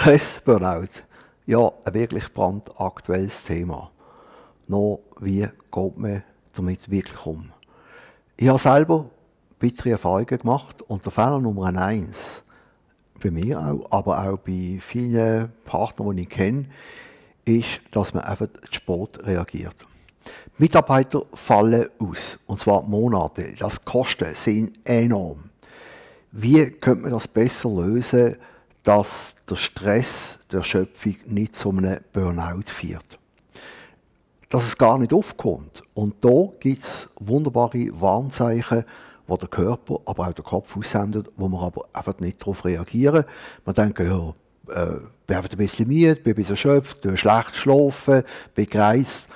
Stressburnout. Ja, ein wirklich brandaktuelles Thema. Noch wie geht man damit wirklich um? Ich habe selber bittere Erfahrungen gemacht und der Fehler Nummer eins, bei mir auch, aber auch bei vielen Partnern, die ich kenne, ist, dass man einfach zu spät reagiert. Mitarbeiter fallen aus, und zwar Monate. Das Kosten sind enorm. Wie könnte man das besser lösen, dass der Stress der Schöpfung nicht zu einem Burnout führt. Dass es gar nicht aufkommt. Und da gibt es wunderbare Warnzeichen, wo der Körper, aber auch der Kopf aussendet, wo man aber einfach nicht darauf reagieren. Man denkt, ja, äh, bin ein bisschen müde, bin ein bisschen erschöpft, schlecht schlafen, bin gereizt.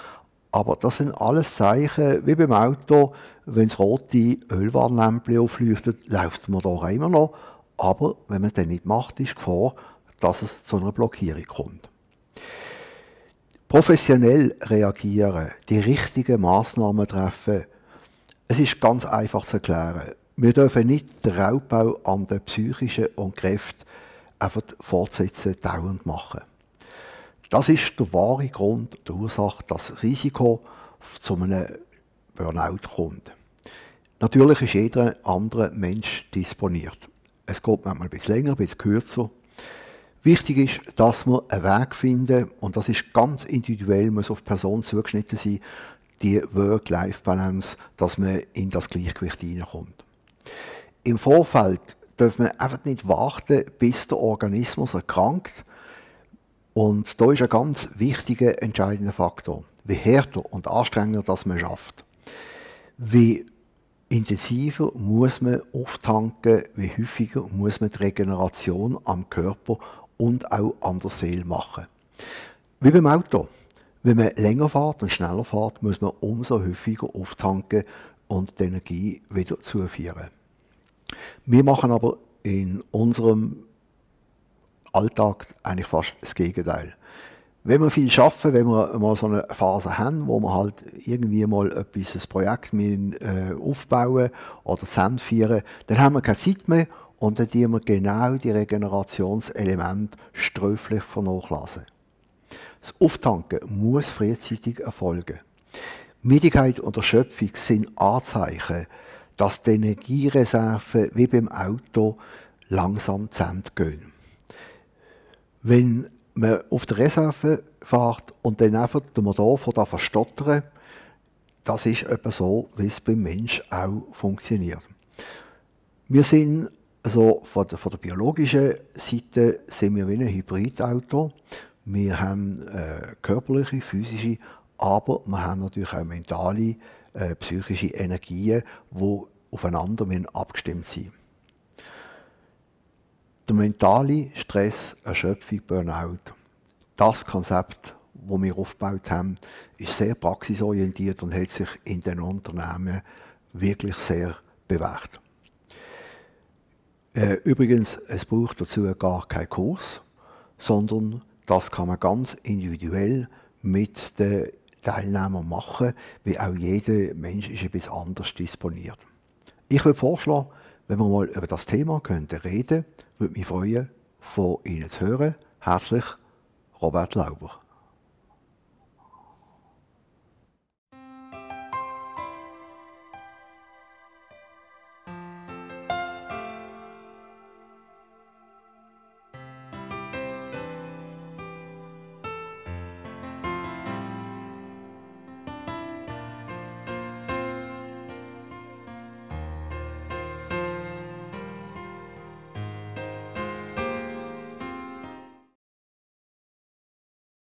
Aber das sind alles Zeichen, wie beim Auto, wenn das rote Ölwarnlämpchen aufleuchtet, läuft man da immer noch. Aber wenn man es dann nicht macht, ist die Gefahr, dass es zu einer Blockierung kommt. Professionell reagieren, die richtigen Massnahmen treffen, es ist ganz einfach zu erklären. Wir dürfen nicht den Raubbau an den psychischen und Kräften einfach fortsetzen, dauernd machen. Das ist der wahre Grund, die Ursache, dass das Risiko zu einem Burnout kommt. Natürlich ist jeder andere Mensch disponiert. Es geht manchmal ein bisschen länger, ein bisschen kürzer. Wichtig ist, dass wir einen Weg finden, und das ist ganz individuell, muss auf die Person zugeschnitten sein, die Work-Life-Balance, dass man in das Gleichgewicht hineinkommt. Im Vorfeld dürfen wir einfach nicht warten, bis der Organismus erkrankt. Und da ist ein ganz wichtiger, entscheidender Faktor. Wie härter und anstrengender das man schafft, wie intensiver muss man auftanken, wie häufiger muss man die Regeneration am Körper und auch an der Seele machen. Wie beim Auto. Wenn man länger fährt und schneller fährt, muss man umso häufiger auftanken und die Energie wieder zuführen. Wir machen aber in unserem Alltag eigentlich fast das Gegenteil wenn wir viel arbeiten, wenn wir mal so eine Phase haben, wo wir halt irgendwie mal etwas, ein Projekt müssen, äh, aufbauen oder Sand feiern, dann haben wir keine Zeit mehr und dann tun wir genau die Regenerationselemente sträflich vernachlassen. Das Auftanken muss frühzeitig erfolgen. Müdigkeit und Erschöpfung sind Anzeichen, dass die Energiereserven wie beim Auto langsam zusammengehen. Wenn man auf der Reserve fährt und dann einfach der Motor von da verstottern, das ist etwa so, wie es beim Mensch auch funktioniert. Wir sind also von der, von der biologischen Seite sind wir wie ein Hybridauto. Wir haben äh, körperliche, physische, aber wir haben natürlich auch mentale, äh, psychische Energien, die aufeinander abgestimmt sind. Der mentale Stress, Erschöpfung, Burnout. Das Konzept, das wir aufgebaut haben, ist sehr praxisorientiert und hat sich in den Unternehmen wirklich sehr bewährt. Äh, übrigens, es braucht dazu gar keinen Kurs, sondern das kann man ganz individuell mit den Teilnehmern machen, wie auch jeder Mensch ist ein anders disponiert. Ich würde vorschlagen, wenn wir mal über das Thema könnten reden könnten, würde mich freuen, von Ihnen zu hören. Herzlich, Robert Lauber.